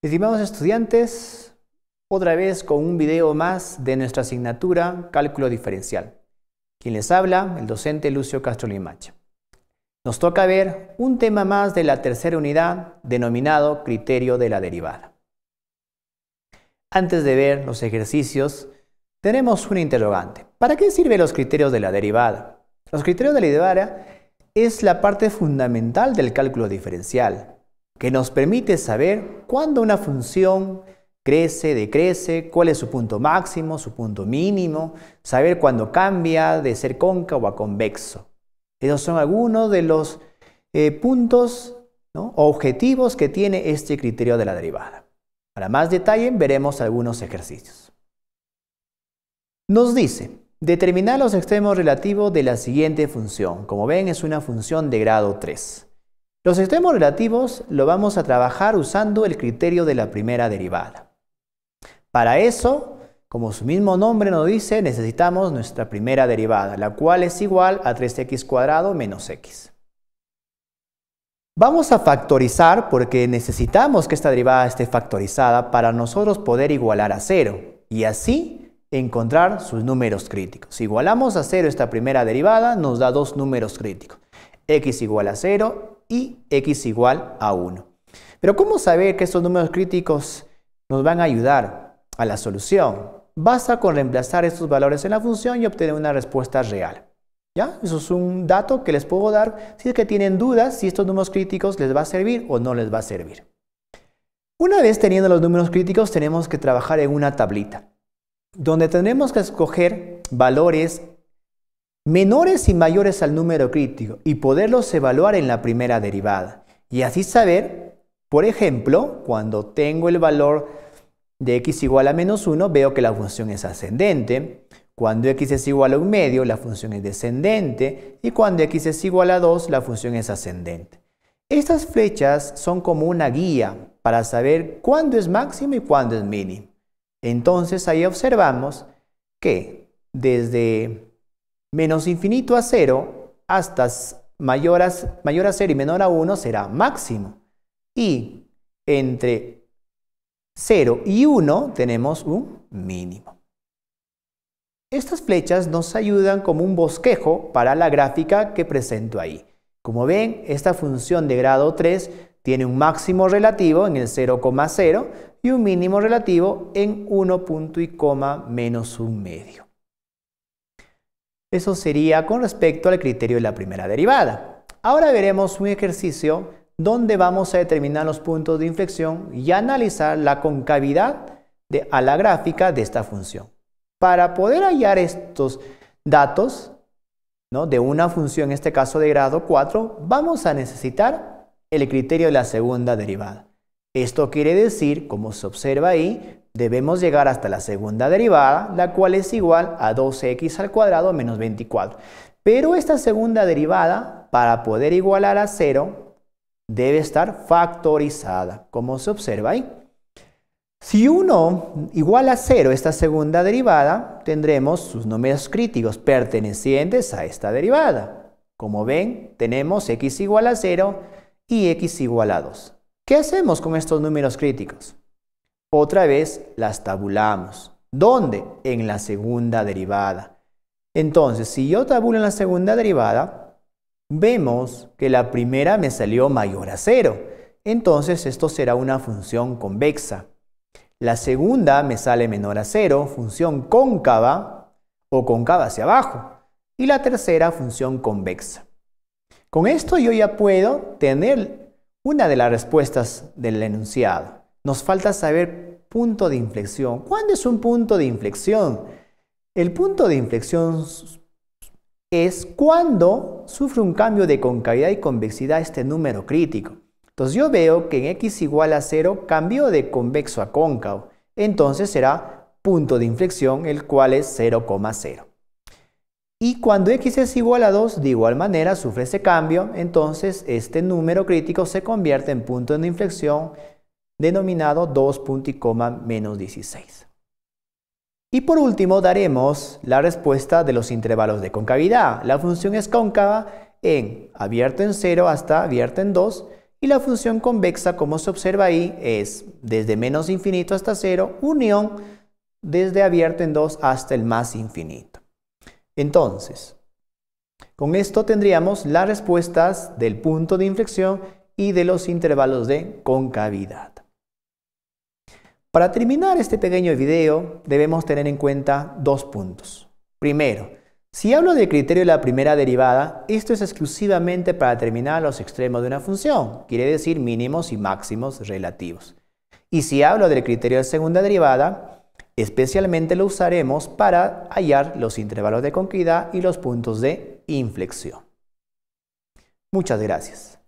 Estimados estudiantes, otra vez con un video más de nuestra asignatura Cálculo Diferencial. Quien les habla, el docente Lucio Castro Limacha. Nos toca ver un tema más de la tercera unidad denominado Criterio de la Derivada. Antes de ver los ejercicios, tenemos un interrogante. ¿Para qué sirven los criterios de la derivada? Los criterios de la derivada es la parte fundamental del cálculo diferencial que nos permite saber cuándo una función crece, decrece, cuál es su punto máximo, su punto mínimo, saber cuándo cambia de ser cóncavo a convexo. Esos son algunos de los eh, puntos objetivos que tiene este criterio de la derivada. Para más detalle veremos algunos ejercicios. Nos dice, determinar los extremos relativos de la siguiente función. Como ven es una función de grado 3. Los extremos relativos lo vamos a trabajar usando el criterio de la primera derivada. Para eso, como su mismo nombre nos dice, necesitamos nuestra primera derivada, la cual es igual a 3x cuadrado menos x. Vamos a factorizar porque necesitamos que esta derivada esté factorizada para nosotros poder igualar a cero y así encontrar sus números críticos. Si igualamos a cero esta primera derivada, nos da dos números críticos. x igual a 0 y x igual a 1. Pero ¿cómo saber que estos números críticos nos van a ayudar a la solución? Basta con reemplazar estos valores en la función y obtener una respuesta real. ¿Ya? Eso es un dato que les puedo dar si es que tienen dudas si estos números críticos les va a servir o no les va a servir. Una vez teniendo los números críticos tenemos que trabajar en una tablita donde tendremos que escoger valores menores y mayores al número crítico y poderlos evaluar en la primera derivada. Y así saber, por ejemplo, cuando tengo el valor de x igual a menos 1, veo que la función es ascendente. Cuando x es igual a un medio, la función es descendente. Y cuando x es igual a 2, la función es ascendente. Estas flechas son como una guía para saber cuándo es máximo y cuándo es mínimo. Entonces ahí observamos que desde Menos infinito a 0 hasta mayor a, mayor a 0 y menor a 1 será máximo. Y entre 0 y 1 tenemos un mínimo. Estas flechas nos ayudan como un bosquejo para la gráfica que presento ahí. Como ven, esta función de grado 3 tiene un máximo relativo en el 0,0 y un mínimo relativo en 1 y menos un medio. Eso sería con respecto al criterio de la primera derivada. Ahora veremos un ejercicio donde vamos a determinar los puntos de inflexión y analizar la concavidad de, a la gráfica de esta función. Para poder hallar estos datos de una función, en este caso de grado 4, vamos a necesitar el criterio de la segunda derivada. Esto quiere decir, como se observa ahí, Debemos llegar hasta la segunda derivada, la cual es igual a 12x al cuadrado menos 24. Pero esta segunda derivada, para poder igualar a 0, debe estar factorizada, como se observa ahí. Si 1 igual a 0 esta segunda derivada, tendremos sus números críticos pertenecientes a esta derivada. Como ven, tenemos x igual a 0 y x igual a 2. ¿Qué hacemos con estos números críticos? otra vez las tabulamos. ¿Dónde? En la segunda derivada. Entonces, si yo tabulo en la segunda derivada, vemos que la primera me salió mayor a cero. Entonces, esto será una función convexa. La segunda me sale menor a cero, función cóncava o cóncava hacia abajo. Y la tercera, función convexa. Con esto yo ya puedo tener una de las respuestas del enunciado. Nos falta saber punto de inflexión. ¿Cuándo es un punto de inflexión? El punto de inflexión es cuando sufre un cambio de concavidad y convexidad este número crítico. Entonces yo veo que en x igual a 0 cambió de convexo a cóncavo. Entonces será punto de inflexión el cual es 0,0. Y cuando x es igual a 2, de igual manera sufre ese cambio, entonces este número crítico se convierte en punto de inflexión denominado 2 punto y coma menos 16. Y por último daremos la respuesta de los intervalos de concavidad. La función es cóncava en abierto en 0 hasta abierto en 2 y la función convexa, como se observa ahí, es desde menos infinito hasta 0, unión desde abierto en 2 hasta el más infinito. Entonces, con esto tendríamos las respuestas del punto de inflexión y de los intervalos de concavidad. Para terminar este pequeño video, debemos tener en cuenta dos puntos. Primero, si hablo del criterio de la primera derivada, esto es exclusivamente para determinar los extremos de una función, quiere decir mínimos y máximos relativos. Y si hablo del criterio de segunda derivada, especialmente lo usaremos para hallar los intervalos de concavidad y los puntos de inflexión. Muchas gracias.